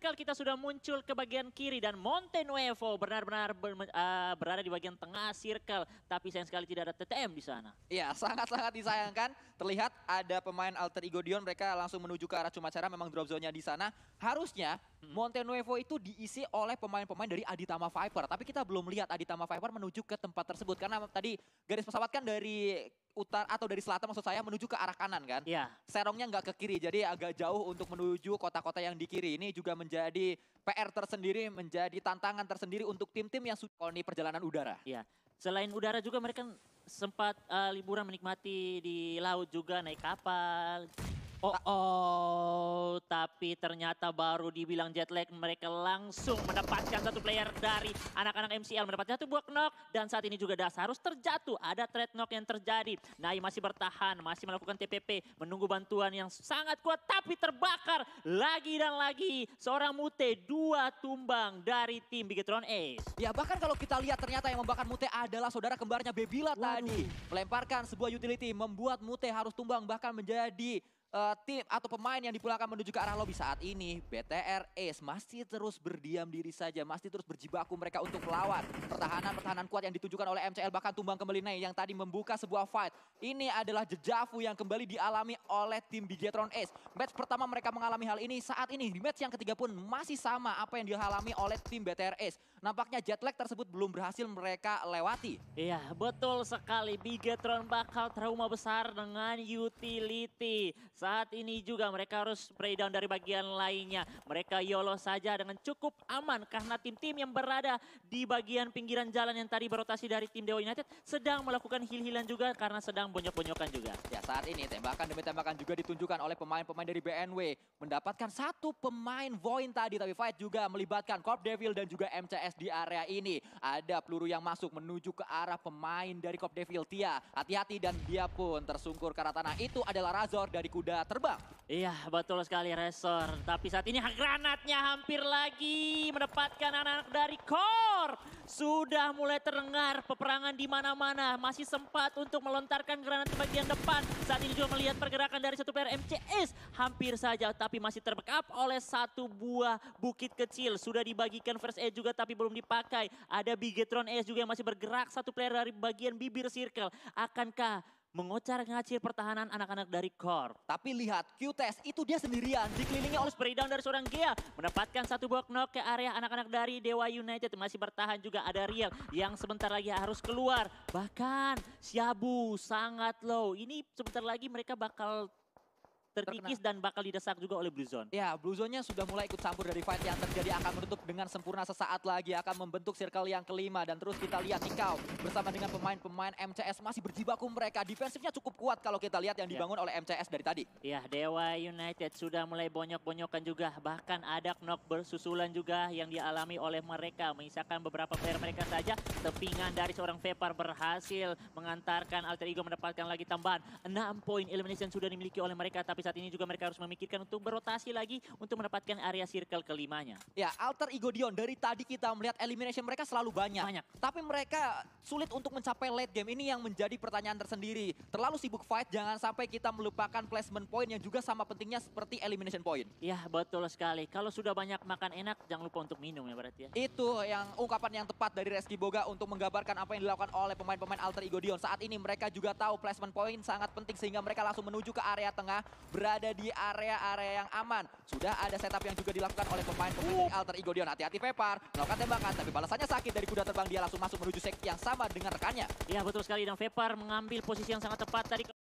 Kalau kita sudah muncul ke bagian kiri dan Monte Nuevo benar-benar ber, uh, berada di bagian tengah circle. Tapi sayang sekali tidak ada TTM di sana. Iya, sangat-sangat disayangkan. Terlihat ada pemain alter ego Dion, mereka langsung menuju ke arah Cumacara. Memang drop zone-nya di sana. Harusnya hmm. Monte Nuevo itu diisi oleh pemain-pemain dari Aditama Viper. Tapi kita belum lihat Aditama Viper menuju ke tempat tersebut. Karena tadi garis pesawat kan dari utara atau dari selatan maksud saya menuju ke arah kanan kan. Iya. Serongnya nggak ke kiri jadi agak jauh untuk menuju kota-kota yang di kiri ini juga menjadi PR tersendiri, menjadi tantangan tersendiri untuk tim-tim yang koloni perjalanan udara. Iya. Selain udara juga mereka kan sempat uh, liburan menikmati di laut juga naik kapal. Oh, oh, tapi ternyata baru dibilang jet lag mereka langsung mendapatkan satu player dari anak-anak MCL mendapatkan satu buah knock dan saat ini juga Das harus terjatuh. Ada trade knock yang terjadi. Nai masih bertahan, masih melakukan TPP, menunggu bantuan yang sangat kuat tapi terbakar lagi dan lagi. Seorang Mute dua tumbang dari tim Bigetron Ace. Ya, bahkan kalau kita lihat ternyata yang membakar Mute adalah saudara kembarnya Bebila tadi. Melemparkan sebuah utility membuat Mute harus tumbang bahkan menjadi uh, tim atau pemain yang dipulangkan menuju ke arah lobby saat ini. BTR Ace masih terus berdiam diri saja, masih terus berjibaku mereka untuk melawan. Pertahanan-pertahanan kuat yang ditunjukkan oleh MCL bahkan tumbang kembali naik yang tadi membuka sebuah fight. Ini adalah jejavu yang kembali dialami oleh tim Bigetron Ace. Match pertama mereka mengalami hal ini, saat ini di match yang ketiga pun masih sama apa yang dialami oleh tim BTR Ace. Nampaknya jet lag tersebut belum berhasil mereka lewati. Iya, betul sekali. Bigetron bakal trauma besar dengan utility. Saat ini juga mereka harus spray down dari bagian lainnya. Mereka YOLO saja dengan cukup aman karena tim-tim yang berada di bagian pinggiran jalan yang tadi berotasi dari tim Dewa United sedang melakukan hil-hilan juga karena sedang bonyok-bonyokan juga. Ya, saat ini tembakan demi tembakan juga ditunjukkan oleh pemain-pemain dari BNW. Mendapatkan satu pemain Voin tadi, tapi Fight juga melibatkan Corp Devil dan juga MCS di area ini. Ada peluru yang masuk menuju ke arah pemain dari Cop Devil Tia. Hati-hati dan dia pun tersungkur karena tanah. Itu adalah Razor dari kuda terbang. Iya betul sekali Razor. Tapi saat ini granatnya hampir lagi mendapatkan anak-anak dari Core. Sudah mulai terdengar peperangan di mana-mana. Masih sempat untuk melontarkan granat ke bagian depan. Saat ini juga melihat pergerakan dari satu player MCS. Hampir saja tapi masih terbekap oleh satu buah bukit kecil. Sudah dibagikan first aid juga tapi belum dipakai. Ada Bigetron S juga yang masih bergerak satu player dari bagian bibir circle. Akankah mengocar ngacir pertahanan anak-anak dari Core. Tapi lihat QTS itu dia sendirian dikelilingi oleh spray down dari seorang Gea. mendapatkan satu box knock ke area anak-anak dari Dewa United. Masih bertahan juga ada Riel yang sebentar lagi harus keluar. Bahkan Syabu sangat low. Ini sebentar lagi mereka bakal terkikis dan bakal didesak juga oleh Blue Zone. Ya, Blue Zone-nya sudah mulai ikut campur dari fight yang terjadi akan menutup dengan sempurna sesaat lagi akan membentuk circle yang kelima dan terus kita lihat Ikau bersama dengan pemain-pemain MCS masih berjibaku mereka. Defensifnya cukup kuat kalau kita lihat yang ya. dibangun ya. oleh MCS dari tadi. Ya, Dewa United sudah mulai bonyok-bonyokan juga bahkan ada knock bersusulan juga yang dialami oleh mereka menyisakan beberapa player mereka saja tepingan dari seorang Vepar berhasil mengantarkan Alter Ego mendapatkan lagi tambahan 6 poin elimination sudah dimiliki oleh mereka tapi saat ini juga mereka harus memikirkan untuk berotasi lagi untuk mendapatkan area circle kelimanya. Ya, alter ego Dion dari tadi kita melihat elimination mereka selalu banyak. Banyak. Tapi mereka sulit untuk mencapai late game. Ini yang menjadi pertanyaan tersendiri. Terlalu sibuk fight, jangan sampai kita melupakan placement point yang juga sama pentingnya seperti elimination point. Ya, betul sekali. Kalau sudah banyak makan enak, jangan lupa untuk minum ya berarti ya. Itu yang ungkapan yang tepat dari Reski Boga untuk menggambarkan apa yang dilakukan oleh pemain-pemain alter ego Dion. Saat ini mereka juga tahu placement point sangat penting sehingga mereka langsung menuju ke area tengah berada di area-area yang aman. Sudah ada setup yang juga dilakukan oleh pemain pemilik Alter Ego Dion. Hati-hati Vepar, melakukan tembakan, tapi balasannya sakit dari kuda terbang. Dia langsung masuk menuju sek yang sama dengan rekannya. Iya betul sekali, dan Vepar mengambil posisi yang sangat tepat tadi ke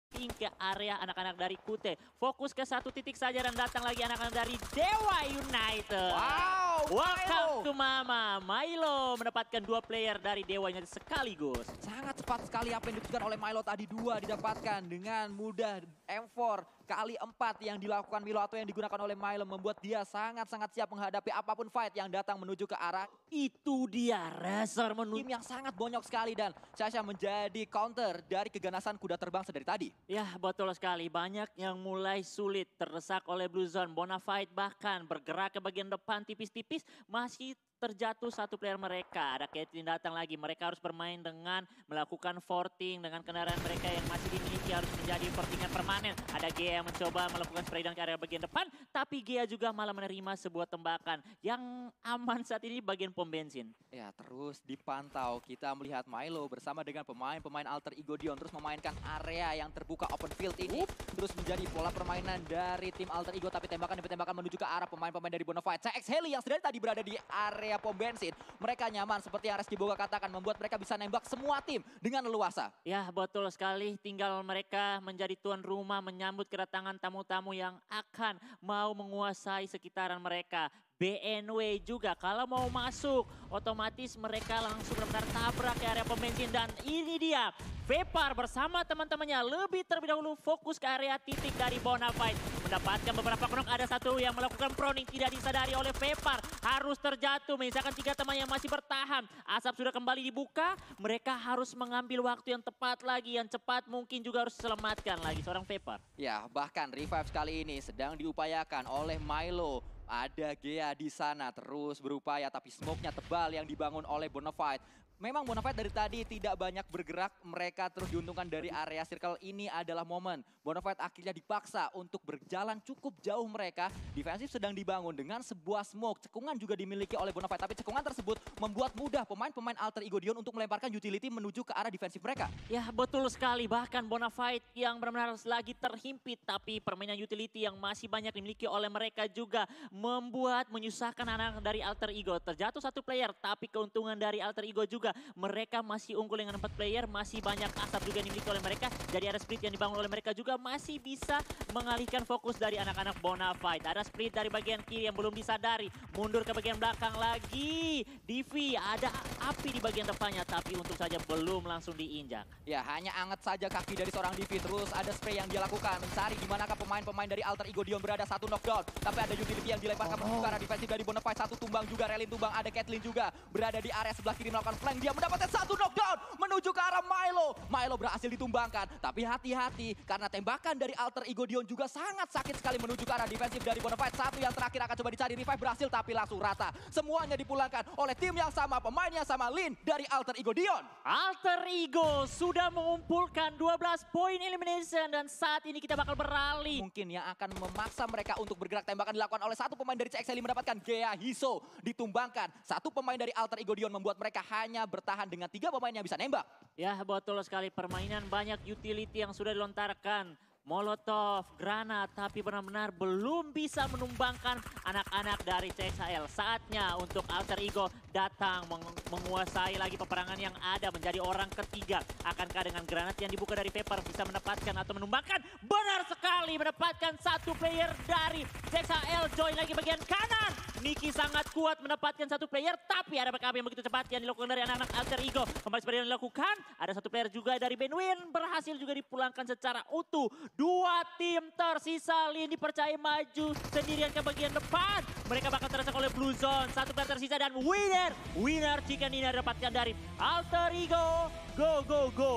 area anak-anak dari Kute. Fokus ke satu titik saja dan datang lagi anak-anak dari Dewa United. Wow, Welcome Milo. to Mama. Milo mendapatkan dua player dari Dewa United sekaligus. Sangat cepat sekali apa yang dilakukan oleh Milo tadi dua didapatkan dengan mudah M4, kali 4 yang dilakukan Milo atau yang digunakan oleh Milo membuat dia sangat-sangat siap menghadapi apapun fight yang datang menuju ke arah. Itu dia Razor menurut Tim yang sangat bonyok sekali dan Sasha menjadi counter dari keganasan kuda terbang sedari tadi. Ya betul sekali, banyak yang mulai sulit terdesak oleh Blue Zone. Bonafide bahkan bergerak ke bagian depan tipis-tipis masih terjatuh satu player mereka. Ada Caitlyn datang lagi. Mereka harus bermain dengan melakukan forting dengan kendaraan mereka yang masih dimiliki harus menjadi fortingan permanen permanen. Ada Gia yang mencoba melakukan spray dan ke area bagian depan, tapi Gia juga malah menerima sebuah tembakan yang aman saat ini bagian pom bensin. Ya, terus dipantau kita melihat Milo bersama dengan pemain-pemain alter ego Dion terus memainkan area yang terbuka open field ini. Terus menjadi pola permainan dari tim alter ego, tapi tembakan demi tembakan menuju ke arah pemain-pemain dari Bonafide. CX Heli yang sebenarnya tadi berada di area pom bensin. Mereka nyaman seperti yang Reski Boga katakan, membuat mereka bisa nembak semua tim dengan leluasa. Ya, betul sekali. Tinggal mereka menjadi tuan rumah rumah menyambut kedatangan tamu-tamu yang akan mau menguasai sekitaran mereka. BNW juga kalau mau masuk otomatis mereka langsung benar tabrak ke area pemimpin dan ini dia Vepar bersama teman-temannya lebih terlebih dahulu fokus ke area titik dari Bonafide mendapatkan beberapa knock ada satu yang melakukan proning tidak disadari oleh Vepar harus terjatuh misalkan tiga teman yang masih bertahan asap sudah kembali dibuka mereka harus mengambil waktu yang tepat lagi yang cepat mungkin juga harus selamatkan lagi seorang Vepar ya bahkan revive kali ini sedang diupayakan oleh Milo ada Gea di sana terus berupaya tapi smoke-nya tebal yang dibangun oleh Bonafide. Memang Bonafide dari tadi tidak banyak bergerak, mereka terus diuntungkan dari area circle ini adalah momen. Bonafide akhirnya dipaksa untuk berjalan cukup jauh mereka. Defensif sedang dibangun dengan sebuah smoke. Cekungan juga dimiliki oleh Bonafide, tapi cekungan tersebut membuat mudah pemain-pemain alter ego Dion untuk melemparkan utility menuju ke arah defensif mereka. Ya betul sekali, bahkan Bonafide yang benar-benar lagi terhimpit, tapi permainan utility yang masih banyak dimiliki oleh mereka juga membuat menyusahkan anak dari alter ego. Terjatuh satu player, tapi keuntungan dari alter ego juga juga. Mereka masih unggul dengan empat player, masih banyak asap juga yang dimiliki oleh mereka. Jadi ada split yang dibangun oleh mereka juga masih bisa mengalihkan fokus dari anak-anak Bonafide. Ada split dari bagian kiri yang belum disadari, mundur ke bagian belakang lagi. Divi ada api di bagian depannya, tapi untuk saja belum langsung diinjak. Ya, hanya anget saja kaki dari seorang Divi. Terus ada spray yang dia lakukan, mencari di manakah pemain-pemain dari Alter Ego Dion berada. Satu knockdown, tapi ada utility Divi yang dilemparkan oh. ke arah oh. defensif dari Bonafide. Satu tumbang juga, Relin tumbang, ada Caitlyn juga. Berada di area sebelah kiri melakukan flank dia mendapatkan satu knockdown menuju ke arah Milo. Milo berhasil ditumbangkan. Tapi hati-hati karena tembakan dari Alter Ego Dion juga sangat sakit sekali menuju ke arah defensif dari Bonafide. Satu yang terakhir akan coba dicari. Revive berhasil tapi langsung rata. Semuanya dipulangkan oleh tim yang sama. pemain yang sama Lin dari Alter Ego Dion. Alter Ego sudah mengumpulkan 12 poin elimination. Dan saat ini kita bakal beralih. Mungkin yang akan memaksa mereka untuk bergerak tembakan dilakukan oleh satu pemain dari CXL mendapatkan Gea Hiso. Ditumbangkan. Satu pemain dari Alter Ego Dion membuat mereka hanya bertahan dengan tiga pemain yang bisa nembak. Ya betul sekali permainan banyak utility yang sudah dilontarkan. Molotov, Granat, tapi benar-benar belum bisa menumbangkan anak-anak dari CSL. Saatnya untuk Alter Ego datang menguasai lagi peperangan yang ada menjadi orang ketiga. Akankah dengan Granat yang dibuka dari paper bisa mendapatkan atau menumbangkan? Benar sekali mendapatkan satu player dari CSL. Join lagi bagian kanan. Niki sangat kuat menempatkan satu player, tapi ada backup yang begitu cepat yang dilakukan dari anak-anak Alter Ego. Kembali seperti yang dilakukan, ada satu player juga dari Benwin berhasil juga dipulangkan secara utuh. Dua tim tersisa Lin dipercaya maju sendirian ke bagian depan. Mereka bakal terasa oleh Blue Zone. Satu player tersisa dan winner. Winner jika Dinner dapatkan dari Alter Ego. Go, go, go.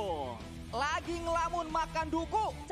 Lagi ngelamun makan duku.